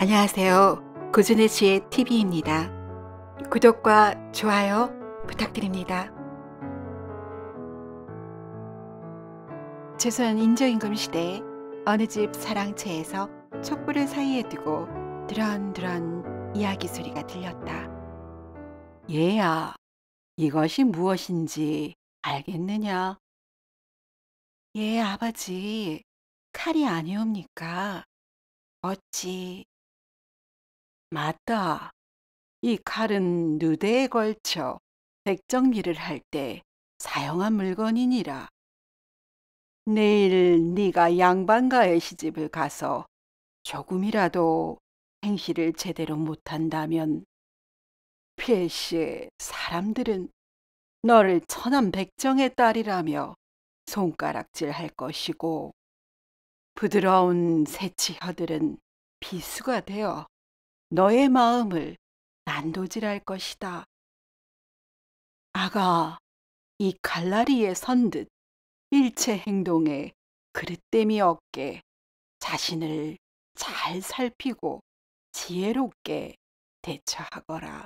안녕하세요. 고준의 지혜 TV입니다. 구독과 좋아요 부탁드립니다. 최소한 인조임금 시대 어느 집 사랑채에서 촛불을 사이에 두고 드런드런 이야기 소리가 들렸다. 얘야, 이것이 무엇인지 알겠느냐? 얘 아버지, 칼이 아니옵니까? 어찌 맞다. 이 칼은 누대에 걸쳐 백정리를할 때 사용한 물건이니라. 내일 네가 양반가의 시집을 가서 조금이라도 행실을 제대로 못한다면 필시 사람들은 너를 천한 백정의 딸이라며 손가락질 할 것이고 부드러운 새치혀들은 비수가 되어 너의 마음을 난도질할 것이다. 아가, 이 갈라리에 선 듯 일체 행동에 그릇됨이 없게 자신을 잘 살피고 지혜롭게 대처하거라.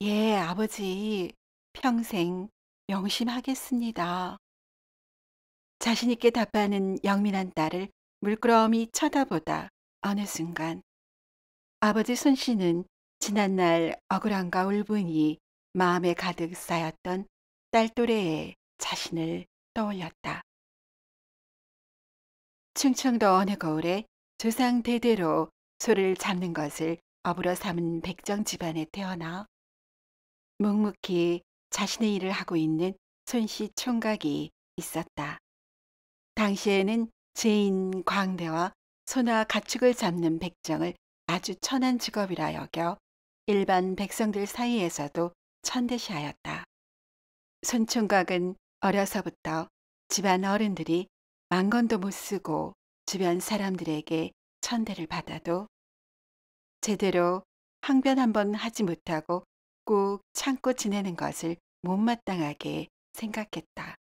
예, 아버지, 평생 명심하겠습니다. 자신있게 답하는 영민한 딸을 물끄러미 쳐다보다 어느 순간 아버지 손 씨는 지난날 억울함과 울분이 마음에 가득 쌓였던 딸 또래의 자신을 떠올렸다. 충청도 어느 거울에 조상 대대로 소를 잡는 것을 업으로 삼은 백정 집안에 태어나 묵묵히 자신의 일을 하고 있는 손씨 총각이 있었다. 당시에는 제인 광대와 소나 가축을 잡는 백정을 아주 천한 직업이라 여겨 일반 백성들 사이에서도 천대시하였다. 손총각은 어려서부터 집안 어른들이 망건도못 쓰고 주변 사람들에게 천대를 받아도 제대로 항변 한번 하지 못하고 꾹 참고 지내는 것을 못마땅하게 생각했다.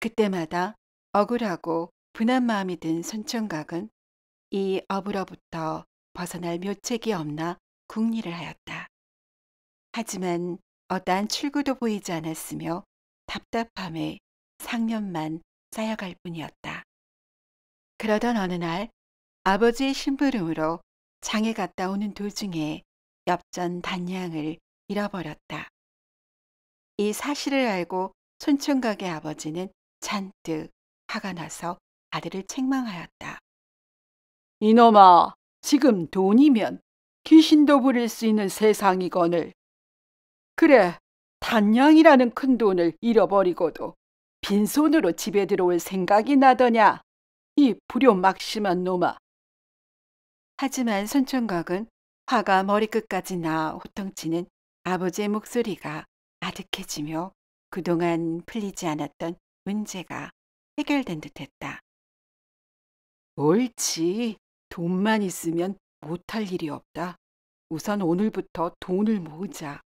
그때마다 억울하고 분한 마음이 든 손총각은 이 업으로부터 벗어날 묘책이 없나 궁리를 하였다. 하지만 어떠한 출구도 보이지 않았으며 답답함에 상념만 쌓여갈 뿐이었다. 그러던 어느 날 아버지의 심부름으로 장에 갔다 오는 도중에 엽전 단양을 잃어버렸다. 이 사실을 알고 촌천각의 아버지는 잔뜩 화가 나서 아들을 책망하였다. 이놈아, 지금 돈이면 귀신도 부릴 수 있는 세상이거늘. 그래, 단양이라는 큰 돈을 잃어버리고도 빈손으로 집에 들어올 생각이 나더냐. 이 불효막심한 놈아. 하지만 손총각은 화가 머리끝까지 나 호통치는 아버지의 목소리가 아득해지며 그동안 풀리지 않았던 문제가 해결된 듯했다. 옳지. 돈만 있으면 못할 일이 없다. 우선 오늘부터 돈을 모으자.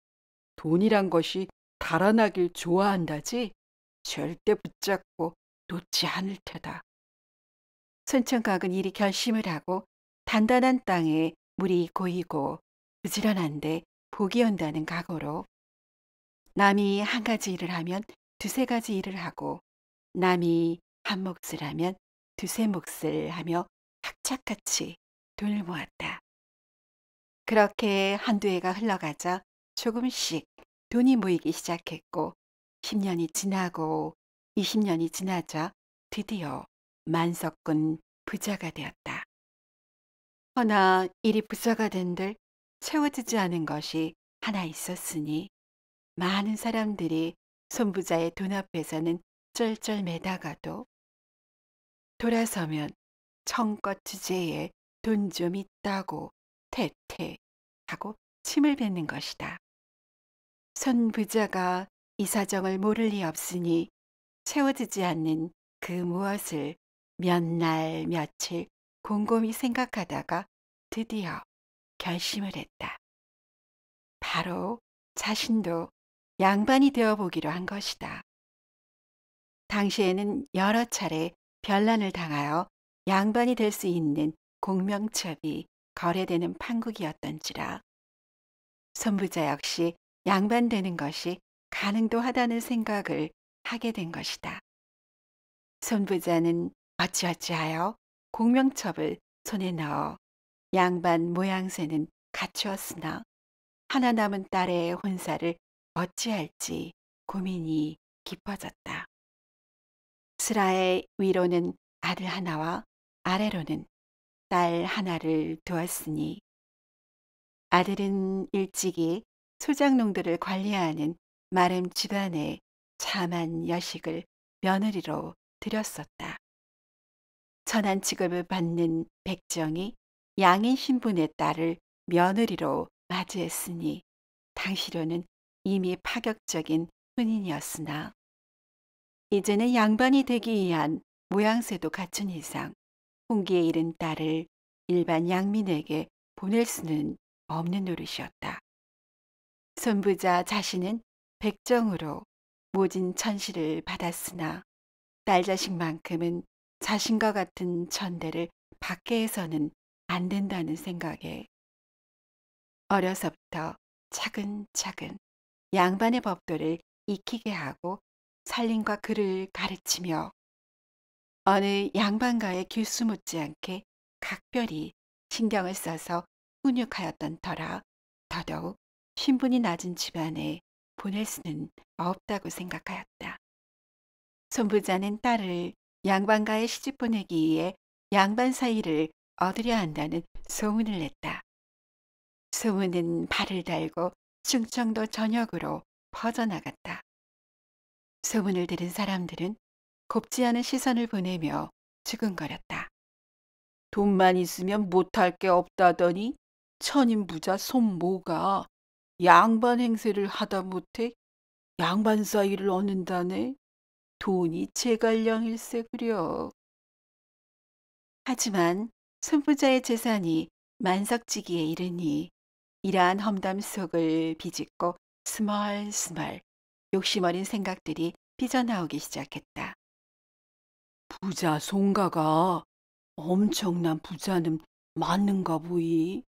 돈이란 것이 달아나길 좋아한다지 절대 붙잡고 놓지 않을 테다. 순천각은 이리 결심을 하고 단단한 땅에 물이 고이고 부지런한데 복이 온다는 각오로 남이 한 가지 일을 하면 두세 가지 일을 하고 남이 한 몫을 하면 두세 몫을 하며 수같이 돈을 모았다. 그렇게 한두 해가 흘러가자 조금씩 돈이 모이기 시작했고 10년이 지나고 20년이 지나자 드디어 만석군 부자가 되었다. 허나 일이 부자가 된들 채워지지 않은 것이 하나 있었으니 많은 사람들이 손부자의 돈 앞에서는 쩔쩔매다가도 돌아서면 청껏 주제에 돈 좀 있다고 퇴퇴 하고 침을 뱉는 것이다. 손부자가 이 사정을 모를 리 없으니 채워지지 않는 그 무엇을 몇 날 며칠 곰곰이 생각하다가 드디어 결심을 했다. 바로 자신도 양반이 되어 보기로 한 것이다. 당시에는 여러 차례 변란을 당하여 양반이 될 수 있는 공명첩이 거래되는 판국이었던지라 선부자 역시 양반되는 것이 가능도 하다는 생각을 하게 된 것이다. 선부자는 어찌어찌하여 공명첩을 손에 넣어 양반 모양새는 갖추었으나 하나 남은 딸의 혼사를 어찌할지 고민이 깊어졌다. 스라의 위로는 아들 하나와 아래로는 딸 하나를 두었으니 아들은 일찍이 소작농들을 관리하는 마름 집안의 자만 여식을 며느리로 들였었다. 천한 직업을 받는 백정이 양인 신분의 딸을 며느리로 맞이했으니 당시로는 이미 파격적인 혼인이었으나 이제는 양반이 되기 위한 모양새도 갖춘 이상 홍기에 이른 딸을 일반 양민에게 보낼 수는 없는 노릇이었다. 손부자 자신은 백정으로 모진 천시를 받았으나 딸 자식만큼은 자신과 같은 천대를 받게 해서는 안 된다는 생각에 어려서부터 차근차근 양반의 법도를 익히게 하고 살림과 글을 가르치며 어느 양반가의 길수 묻지않게 각별히 신경을 써서 훈육하였던 터라 더더욱 신분이 낮은 집안에 보낼 수는 없다고 생각하였다. 손부자는 딸을 양반가에 시집 보내기 위해 양반 사이를 얻으려 한다는 소문을 냈다. 소문은 발을 달고 충청도 전역으로 퍼져나갔다. 소문을 들은 사람들은 곱지 않은 시선을 보내며 측은거렸다. 돈만 있으면 못할 게 없다더니 천인부자 손모가 양반 행세를 하다 못해 양반 사이를 얻는다네. 돈이 제갈량일세 그려. 하지만 손부자의 재산이 만석지기에 이르니 이러한 험담 속을 비집고 스멀스멀 욕심어린 생각들이 삐져나오기 시작했다. 부자 송가가 엄청난 부자는 맞는가 보이.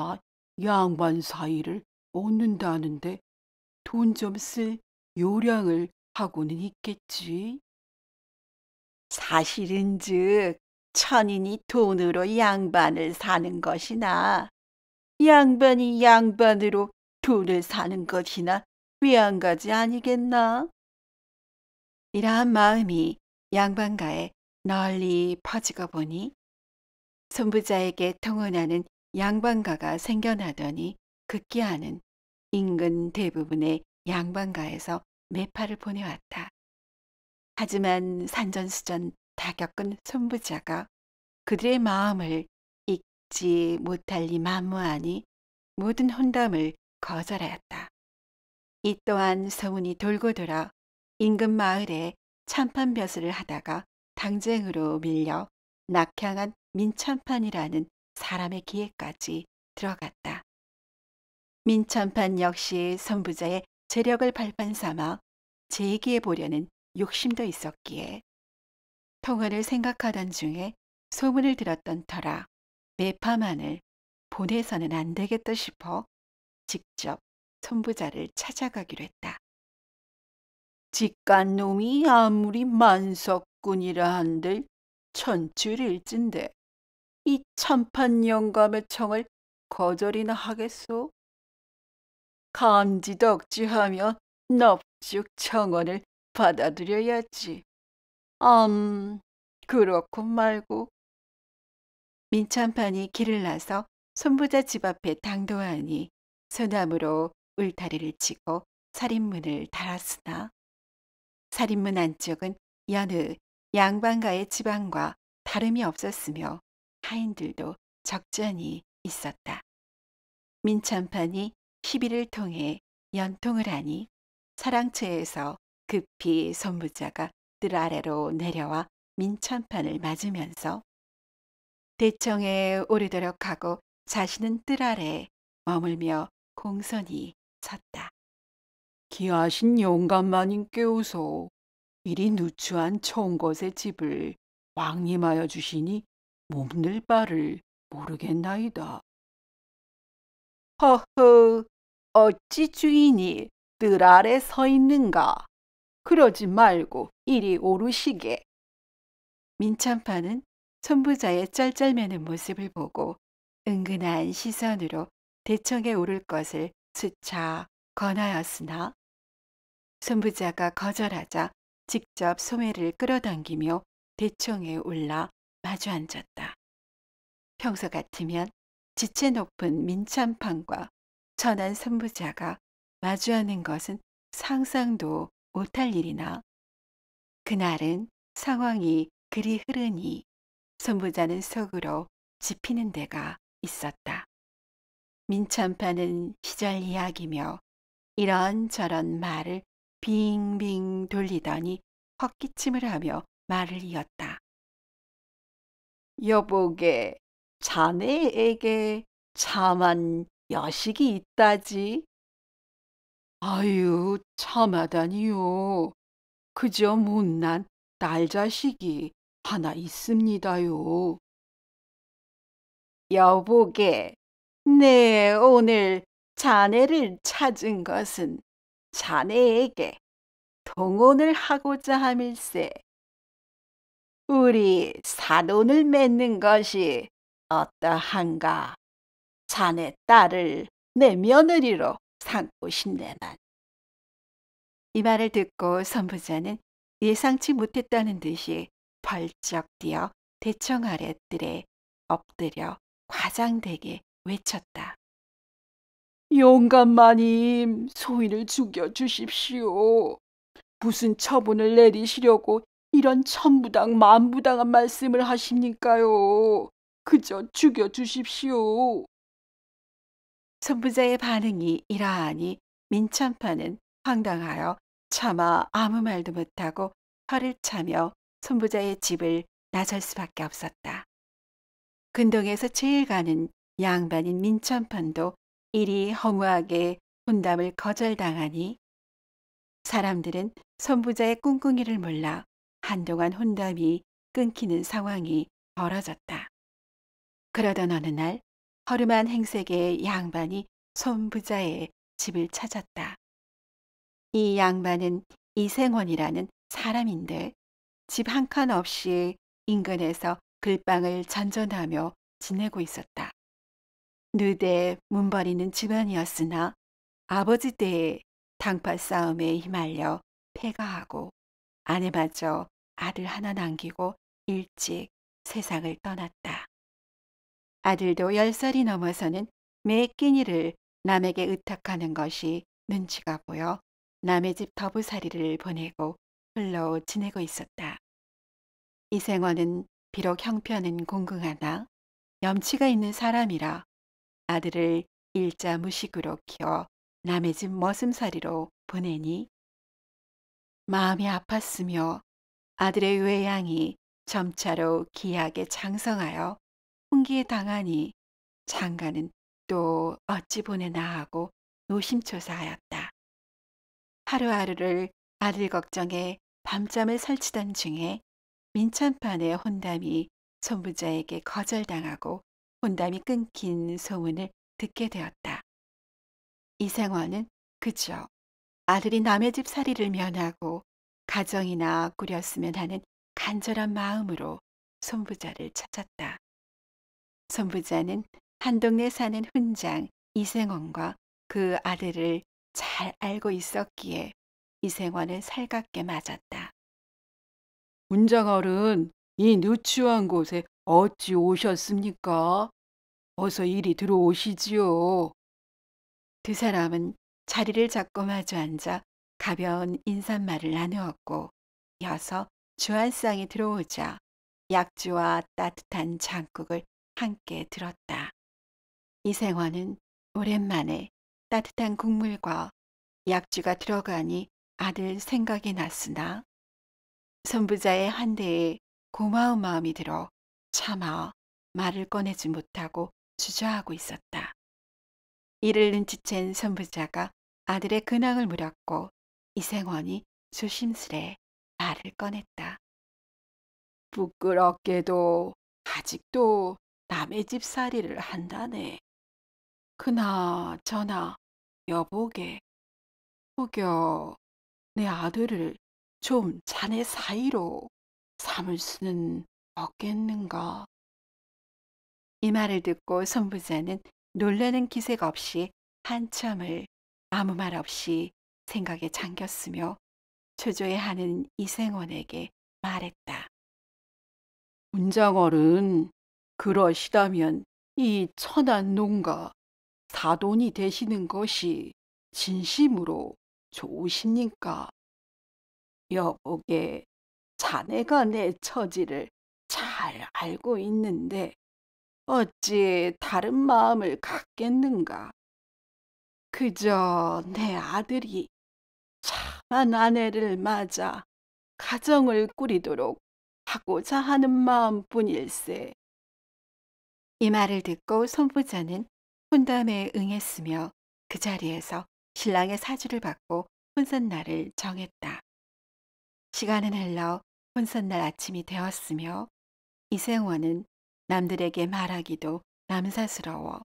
설마 양반 사이를 얻는다는데 돈 좀 쓸 요량을 하고는 있겠지. 사실은즉 천인이 돈으로 양반을 사는 것이나 양반이 양반으로 돈을 사는 것이나 외안 가지 아니겠나? 이러한 마음이 양반가에 널리 퍼지고 보니 손부자에게 통원하는 양반가가 생겨나더니 극기하는 인근 대부분의 양반가에서 매파를 보내왔다. 하지만 산전수전 다 겪은 손부자가 그들의 마음을 읽지 못할 리 만무하니 모든 혼담을 거절하였다. 이 또한 소문이 돌고 돌아 인근 마을에 참판 벼슬을 하다가 당쟁으로 밀려 낙향한 민참판이라는 사람의 기회까지 들어갔다. 민참판 역시 선부자의 재력을 발판 삼아 재기해 보려는 욕심도 있었기에 통화를 생각하던 중에 소문을 들었던 터라 매파만을 보내서는 안 되겠다 싶어 직접 선부자를 찾아가기로 했다. 직간 놈이 아무리 만석군이라 한들 천출일진데 이 참판 영감의 청을 거절이나 하겠소? 감지덕지하며 넙죽 청원을 받아들여야지. 암, 음, 그렇고 말고. 민찬판이 길을 나서 손부자 집 앞에 당도하니 소나무로 울타리를 치고 살인문을 달았으나 사림문 안쪽은 여느 양반가의 지방과 다름이 없었으며 하인들도 적전이 있었다. 민천판이 시비를 통해 연통을 하니 사랑채에서 급히 손부자가 뜰 아래로 내려와 민천판을 맞으면서 대청에 오르도록 하고 자신은 뜰 아래 머물며 공손히 섰다. 기하신 영감만님 깨우소 이리 누추한 청것의 집을 왕림하여 주시니 몸늘 바를 모르겠나이다. 허허 어찌 주인이 뜰 아래 서 있는가 그러지 말고 이리 오르시게. 민참파는 천부자의 짤짤매는 모습을 보고 은근한 시선으로 대청에 오를 것을 수차 권하였으나 손부자가 거절하자 직접 소매를 끌어당기며 대청에 올라 마주 앉았다. 평소 같으면 지체 높은 민찬판과 천한 선부자가 마주하는 것은 상상도 못할 일이나 그날은 상황이 그리 흐르니 선부자는 속으로 지피는 데가 있었다. 민찬판은 시절 이야기며 이런저런 말을 빙빙 돌리더니 헛기침을 하며 말을 이었다. 여보게, 자네에게 참한 여식이 있다지. 아유, 참하다니요. 그저 못난 딸 자식이 하나 있습니다요. 여보게, 네, 오늘 자네를 찾은 것은 자네에게 동원을 하고자 함일세. 우리 사돈을 맺는 것이 어떠한가? 자네 딸을 내 며느리로 삼고 싶네만. 이 말을 듣고 선부자는 예상치 못했다는 듯이 벌쩍 뛰어 대청 아랫들에 엎드려 과장되게 외쳤다. 용감 마님, 소인을 죽여 주십시오. 무슨 처분을 내리시려고 이런 천부당 만부당한 말씀을 하십니까요. 그저 죽여 주십시오. 선부자의 반응이 이러하니 민천파는 황당하여 차마 아무 말도 못하고 허를 차며 선부자의 집을 나설 수밖에 없었다. 근동에서 제일 가는 양반인 민천판도 이리 허무하게 혼담을 거절당하니 사람들은 선부자의 꿍꿍이를 몰라 한동안 혼담이 끊기는 상황이 벌어졌다. 그러던 어느 날 허름한 행색의 양반이 손부자의 집을 찾았다. 이 양반은 이생원이라는 사람인데 집 한 칸 없이 인근에서 글방을 전전하며 지내고 있었다. 누대에 문벌이는 집안이었으나 아버지 때에 당파 싸움에 휘말려 패가하고 아내마저 아들 하나 남기고 일찍 세상을 떠났다. 아들도 열살이 넘어서는 매 끼니를 남에게 의탁하는 것이 눈치가 보여 남의 집 더부살이를 보내고 흘러 지내고 있었다. 이생원은 비록 형편은 공공하나 염치가 있는 사람이라 아들을 일자 무식으로 키워 남의 집 머슴살이로 보내니 마음이 아팠으며 아들의 외양이 점차로 기하게 장성하여 홍기에 당하니 장가는 또 어찌 보내나 하고 노심초사하였다. 하루하루를 아들 걱정에 밤잠을 설치던 중에 민찬판의 혼담이 손부자에게 거절당하고 혼담이 끊긴 소문을 듣게 되었다. 이생원은 그저 아들이 남의 집 살이를 면하고 가정이나 꾸렸으면 하는 간절한 마음으로 손부자를 찾았다. 손부자는 한 동네 사는 훈장 이생원과 그 아들을 잘 알고 있었기에 이생원을 살갑게 맞았다. 훈장 어른, 이 누추한 곳에 어찌 오셨습니까? 어서 이리 들어오시지요. 두 사람은 자리를 잡고 마주 앉아 가벼운 인사말을 나누었고 이서 주한상이 들어오자 약주와 따뜻한 장국을 함께 들었다. 이생원은 오랜만에 따뜻한 국물과 약주가 들어가니 아들 생각이 났으나 선부자의 한대에 고마운 마음이 들어 차마 말을 꺼내지 못하고 주저하고 있었다. 이를 눈치챈 선부자가 아들의 근황을 물었고 이생원이 조심스레 말을 꺼냈다. 부끄럽게도 아직도 남의 집살이를 한다네. 그나 저나 여보게 혹여 내 아들을 좀 자네 사이로 삼을 수는 없겠는가. 이 말을 듣고 손부자는 놀라는 기색 없이 한참을 아무 말 없이 생각에 잠겼으며 초조해 하는 이생원에게 말했다. 문장어른 그러시다면 이천한 농가 사돈이 되시는 것이 진심으로 좋으십니까? 여보게 자네가 내 처지를 잘 알고 있는데 어찌 다른 마음을 갖겠는가. 그저 내 아들이 참한 아내를 맞아 가정을 꾸리도록 하고자 하는 마음뿐일세. 이 말을 듣고 손부자는 혼담에 응했으며 그 자리에서 신랑의 사주를 받고 혼선날을 정했다. 시간은 흘러 혼선날 아침이 되었으며 이생원은 남들에게 말하기도 남사스러워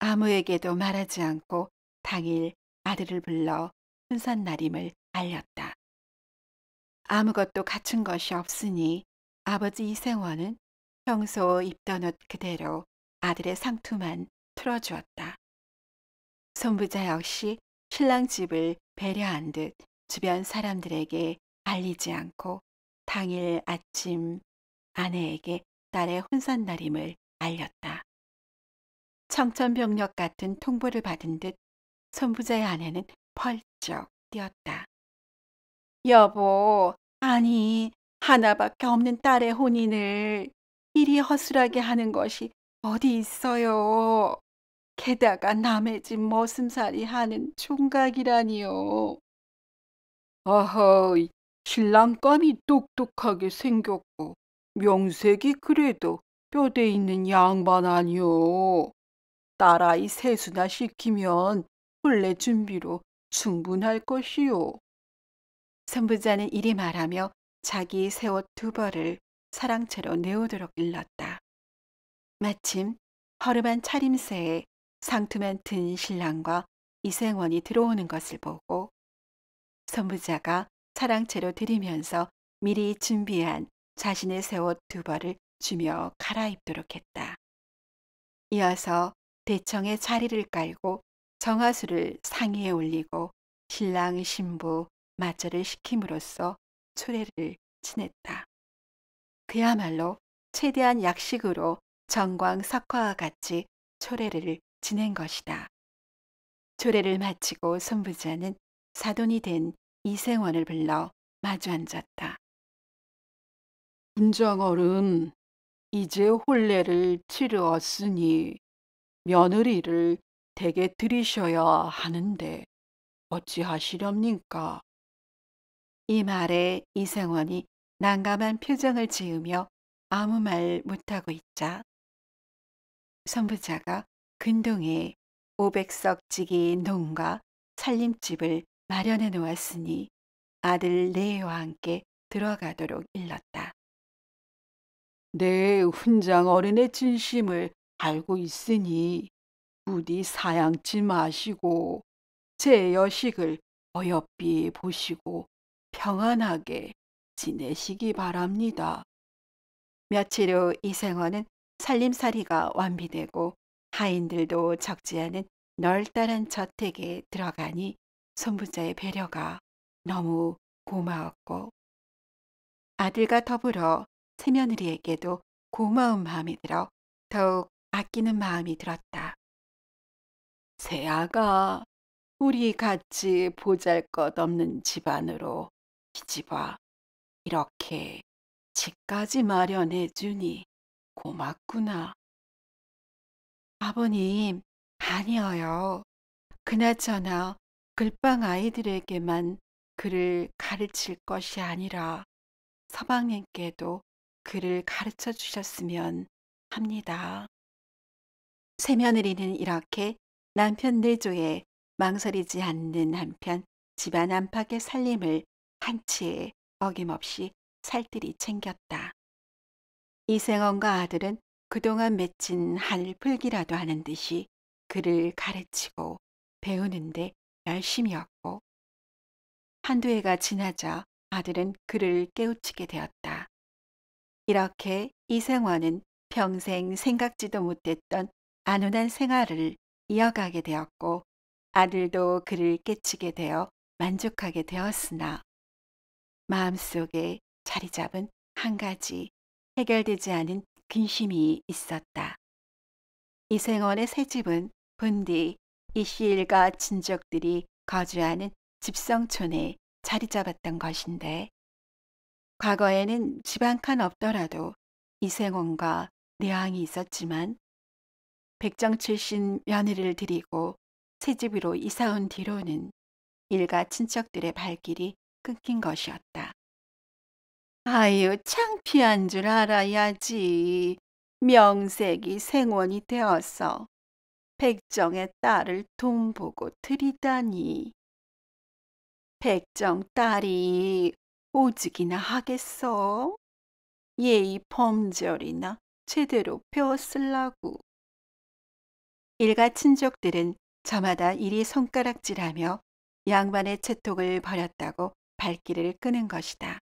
아무에게도 말하지 않고 당일 아들을 불러 순산날임을 알렸다. 아무것도 갖춘 것이 없으니 아버지 이생원은 평소 입던 옷 그대로 아들의 상투만 틀어주었다. 손부자 역시 신랑 집을 배려한 듯 주변 사람들에게 알리지 않고 당일 아침 아내에게 딸의 혼산날임을 알렸다. 청천벽력 같은 통보를 받은 듯 손부자의 아내는 펄쩍 뛰었다. 여보, 아니, 하나밖에 없는 딸의 혼인을 이리 허술하게 하는 것이 어디 있어요. 게다가 남의 집 머슴살이 하는 총각이라니요. 어허, 신랑감이 똑똑하게 생겼고 명색이 그래도 뼈대 있는 양반 아니오. 딸아이 세수나 시키면 혼례 준비로 충분할 것이오. 선부자는 이리 말하며 자기 새 옷 두 벌을 사랑채로 내오도록 일렀다. 마침 허름한 차림새에 상투만 튼 신랑과 이생원이 들어오는 것을 보고 선부자가 사랑채로 들이면서 미리 준비한 자신의 세옷 두 벌을 주며 갈아입도록 했다. 이어서 대청에 자리를 깔고 정화수를 상위에 올리고 신랑 신부 마절을 시킴으로써 초례를 지냈다. 그야말로 최대한 약식으로 정광 석화와 같이 초례를 지낸 것이다. 초례를 마치고 선부자는 사돈이 된 이생원을 불러 마주 앉았다. 분장얼은 이제 혼례를 치르었으니 며느리를 대게 들이셔야 하는데 어찌하시렵니까? 이 말에 이상원이 난감한 표정을 지으며 아무 말 못하고 있자 선부자가 근동에 오백석지기 농가 살림집을 마련해 놓았으니 아들 레이와 함께 들어가도록 일렀다. 내 훈장 어른의 진심을 알고 있으니 부디 사양치 마시고 제 여식을 어여삐 보시고 평안하게 지내시기 바랍니다. 며칠 후 이생원은 살림살이가 완비되고 하인들도 적지 않은 널따란 저택에 들어가니 손부자의 배려가 너무 고마웠고 아들과 더불어 새며느리에게도 고마운 마음이 들어 더욱 아끼는 마음이 들었다. 새아가 우리 같이 보잘것없는 집안으로 기집아 이렇게 집까지 마련해 주니 고맙구나. 아버님 아니어요. 그나저나 글방 아이들에게만 글을 가르칠 것이 아니라 서방님께도 그를 가르쳐 주셨으면 합니다. 새며느리는 이렇게 남편 내조에 망설이지 않는 한편 집안 안팎의 살림을 한치에 어김없이 살뜰히 챙겼다. 이생원과 아들은 그동안 맺힌 한을 풀기라도 하는 듯이 그를 가르치고 배우는데 열심이었고 한두 해가 지나자 아들은 그를 깨우치게 되었다. 이렇게 이생원은 평생 생각지도 못했던 안온한 생활을 이어가게 되었고 아들도 그를 깨치게 되어 만족하게 되었으나 마음속에 자리 잡은 한 가지 해결되지 않은 근심이 있었다. 이생원의 새 집은 본디 이씨 일과 친족들이 거주하는 집성촌에 자리 잡았던 것인데 과거에는 집한칸 없더라도 이생원과 내왕이 있었지만 백정 출신 며느리를 드리고 새집으로 이사온 뒤로는 일가 친척들의 발길이 끊긴 것이었다. 아유 창피한 줄 알아야지. 명색이 생원이 되어서 백정의 딸을 돈 보고 들이다니. 백정 딸이 오직이나 하겠어? 예의 범절이나 제대로 배웠을라고. 일가 친족들은 저마다 이리 손가락질하며 양반의 채톡을 벌였다고 발길을 끄는 것이다.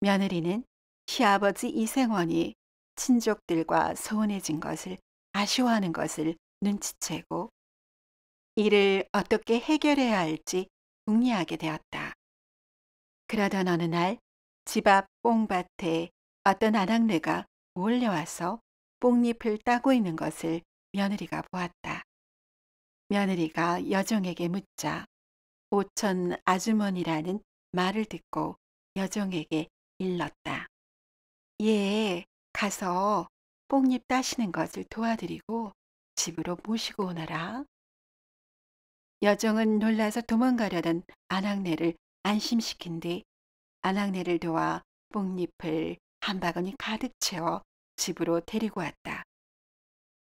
며느리는 시아버지 이생원이 친족들과 소원해진 것을 아쉬워하는 것을 눈치채고 이를 어떻게 해결해야 할지 궁리하게 되었다. 그러던 어느 날 집 앞 뽕밭에 어떤 아낙네가 몰려와서 뽕잎을 따고 있는 것을 며느리가 보았다. 며느리가 여정에게 묻자 오천 아주머니라는 말을 듣고 여정에게 일렀다. 예, 가서 뽕잎 따시는 것을 도와드리고 집으로 모시고 오너라. 여정은 놀라서 도망가려던 아낙네를 안심시킨 뒤아낙네를 도와 뽕잎을 한 바구니 가득 채워 집으로 데리고 왔다.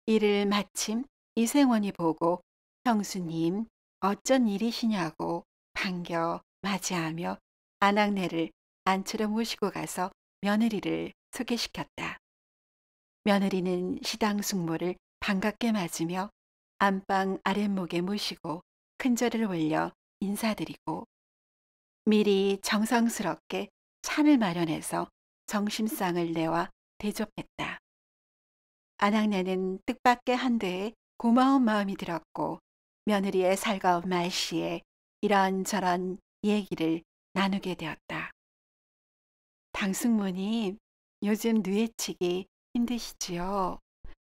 이를 마침 이생원이 보고 형수님 어쩐 일이시냐고 반겨 맞이하며 아낙네를안처럼 모시고 가서 며느리를 소개시켰다. 며느리는 시당 숙모를 반갑게 맞으며 안방 아랫목에 모시고 큰절을 올려 인사드리고 미리 정성스럽게 찬을 마련해서 정심상을 내와 대접했다. 아낙네는 뜻밖의 한데에 고마운 마음이 들었고 며느리의 살가운 말씨에 이런저런 얘기를 나누게 되었다. 당숙모님, 요즘 누치기 힘드시지요?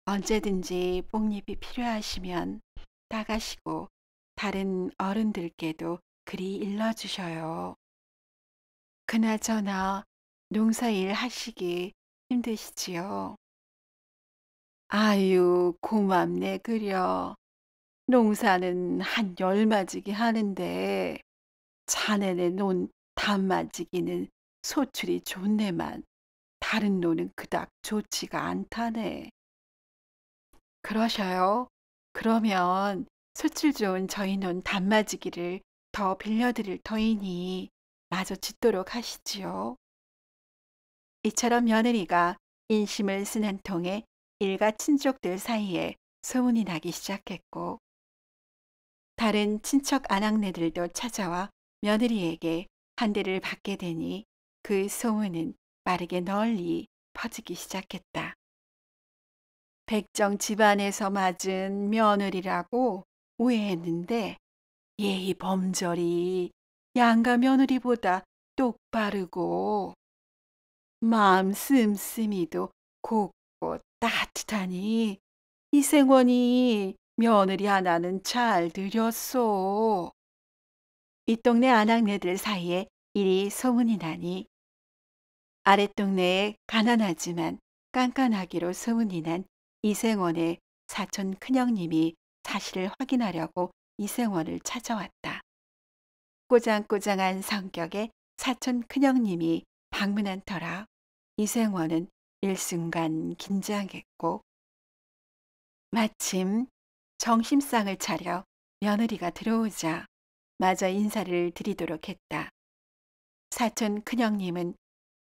언제든지 뽕잎이 필요하시면 따가시고 다른 어른들께도 그리 일러주셔요. 그나저나 농사일 하시기 힘드시지요. 아유, 고맙네, 그려. 농사는 한 열마지기 하는데, 자네네 논 단마지기는 소출이 좋네만, 다른 논은 그닥 좋지가 않다네. 그러셔요. 그러면 소출 좋은 저희 논 단마지기를 더 빌려드릴 터이니 마저 짓도록 하시지요. 이처럼 며느리가 인심을 쓴 한 통에 일가 친족들 사이에 소문이 나기 시작했고 다른 친척 아낙네들도 찾아와 며느리에게 한 대를 받게 되니 그 소문은 빠르게 널리 퍼지기 시작했다. 백정 집안에서 맞은 며느리라고 오해했는데 예의 범절이 양가 며느리보다 똑바르고 마음 씀씀이도 곱고 따뜻하니 이생원이 며느리 하나는 잘 들였소. 이 동네 아낙네들 사이에 일이 소문이 나니 아랫동네에 가난하지만 깐깐하기로 소문이 난 이생원의 사촌 큰형님이 사실을 확인하려고 이생원을 찾아왔다. 꼬장꼬장한 성격의 사촌 큰형님이 방문한 터라 이생원은 일순간 긴장했고 마침 정심상을 차려 며느리가 들어오자 마저 인사를 드리도록 했다. 사촌 큰형님은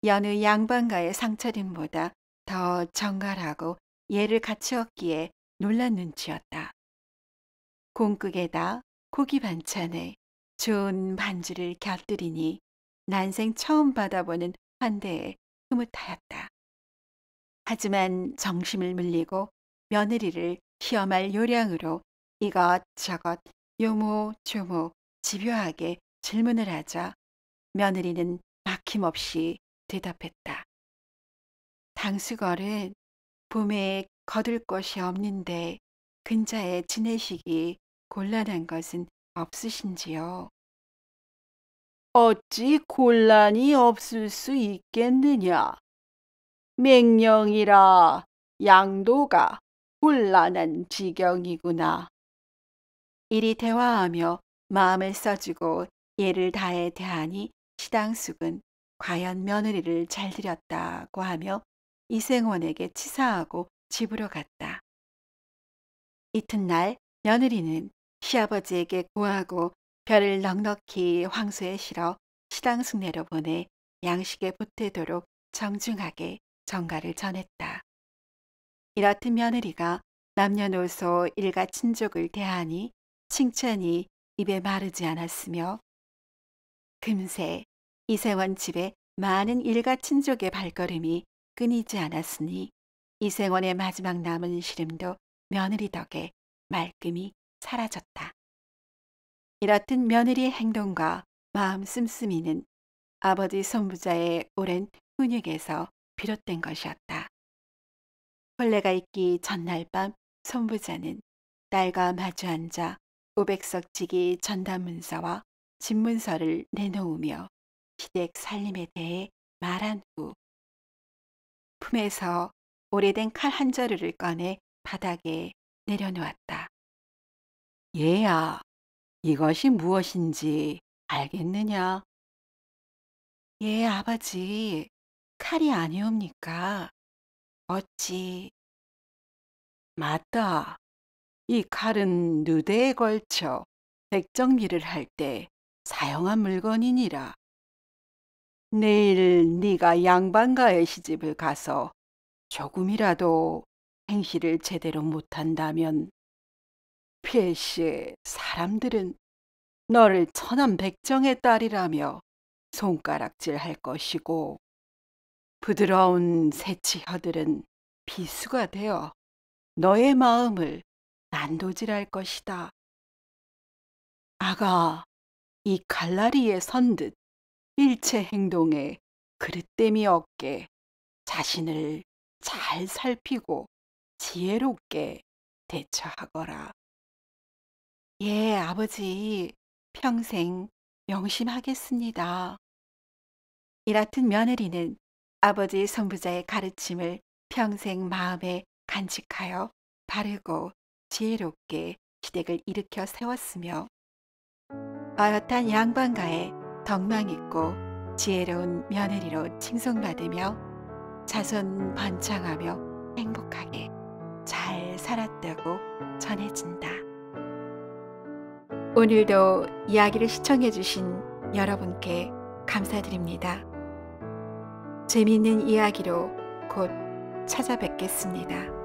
여느 양반가의 상처림보다 더 정갈하고 예를 갖추었기에 놀란 눈치였다. 공국에다 고기 반찬에 좋은 반주를 곁들이니 난생 처음 받아보는 환대에 흐뭇하였다. 하지만 정심을 물리고 며느리를 시험할 요량으로 이것저것 요모조모 집요하게 질문을 하자 며느리는 막힘없이 대답했다. 당수걸은 봄에 거둘 것이 없는데 근자에 지내시기 곤란한 것은 없으신지요? 어찌 곤란이 없을 수 있겠느냐? 맹령이라 양도가 곤란한 지경이구나. 이리 대화하며 마음을 써주고 예를 다해 대하니 시당숙은 과연 며느리를 잘 들였다고 하며 이생원에게 치사하고 집으로 갔다. 이튿날 며느리는 시아버지에게 구하고 별을 넉넉히 황소에 실어 시당 숙내로 보내 양식에 보태도록 정중하게 정가를 전했다. 이렇듯 며느리가 남녀노소 일가 친족을 대하니 칭찬이 입에 마르지 않았으며 금세 이세원 집에 많은 일가 친족의 발걸음이 끊이지 않았으니 이생원의 마지막 남은 시름도 며느리 덕에 말끔히 사라졌다. 이렇듯 며느리의 행동과 마음 씀씀이는 아버지 손부자의 오랜 훈육에서 비롯된 것이었다. 혼례가 있기 전날 밤 손부자는 딸과 마주 앉아 500석지기 전담문서와 집문서를 내놓으며 시댁 살림에 대해 말한 후 품에서 오래된 칼 한자루를 꺼내 바닥에 내려놓았다. 얘야, 이것이 무엇인지 알겠느냐? 예, 아버지, 칼이 아니옵니까? 어찌? 맞다. 이 칼은 누대에 걸쳐 백정리를할 때 사용한 물건이니라. 내일 네가 양반가의 시집을 가서 조금이라도 행시를 제대로 못한다면 피에시의 사람들은 너를 천한백정의 딸이라며 손가락질 할 것이고 부드러운 새치혀들은 비수가 되어 너의 마음을 난도질할 것이다. 아가, 이 갈라리에 선 듯 일체 행동에 그릇됨이 없게 자신을 잘 살피고 지혜롭게 대처하거라. 예, 아버지. 평생 명심하겠습니다. 이라튼 며느리는 아버지 선부자의 가르침을 평생 마음에 간직하여 바르고 지혜롭게 시댁을 일으켜 세웠으며 어엿한 양반가에 덕망있고 지혜로운 며느리로 칭송받으며 자손 번창하며 행복하게 잘 살았다고 전해진다. 오늘도 이야기를 시청해 주신 여러분께 감사드립니다. 재미있는 이야기로 곧 찾아뵙겠습니다.